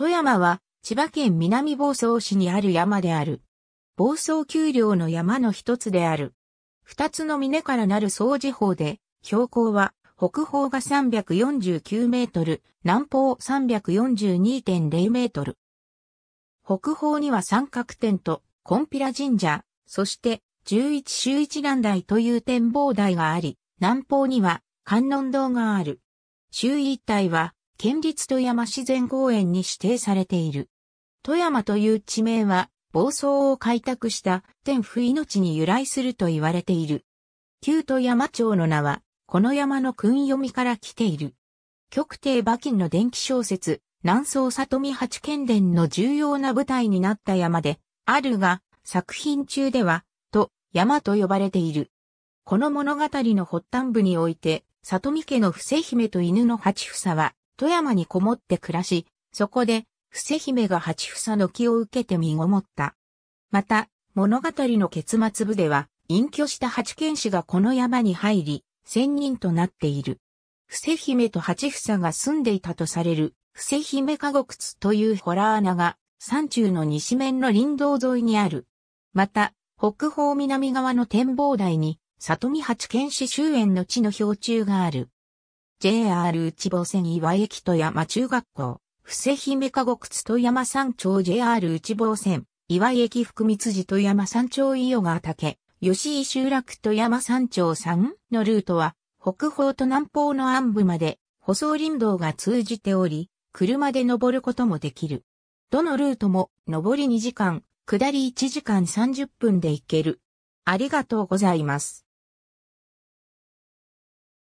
富山は千葉県南房総市にある山である。房総丘陵の山の一つである。二つの峰からなる総地方で、標高は北方が349メートル、南方342.0メートル。北方には三角点と、コンピラ神社、そして十一周一覧台という展望台があり、南方には観音堂がある。周囲一帯は県立富山自然公園に指定されている。富山という地名は、房総を開拓した天府命に由来すると言われている。旧富山町の名は、この山の訓読みから来ている。極帝馬琴の電気小説、南宋里見八剣伝の重要な舞台になった山で、あるが、作品中では、と、山と呼ばれている。この物語の発端部において、里見家の伏姫と犬の八房は、富山にこもって暮らし、そこで、伏せ姫が八房の木を受けて身ごもった。また、物語の結末部では、隠居した八剣士がこの山に入り、仙人となっている。伏せ姫と八房が住んでいたとされる、伏せ姫加護津というホラー穴が、山中の西面の林道沿いにある。また、北方南側の展望台に、里見八剣士終焉の地の標柱がある。JR 内房線岩駅と山中学校、伏姫籠靴と山山町 JR 内房線、岩駅福光寺と山山町伊予ヶ岳、吉井集落と山山町山のルートは、北方と南方の暗部まで、舗装林道が通じており、車で登ることもできる。どのルートも、上り2時間、下り1時間30分で行ける。ありがとうございます。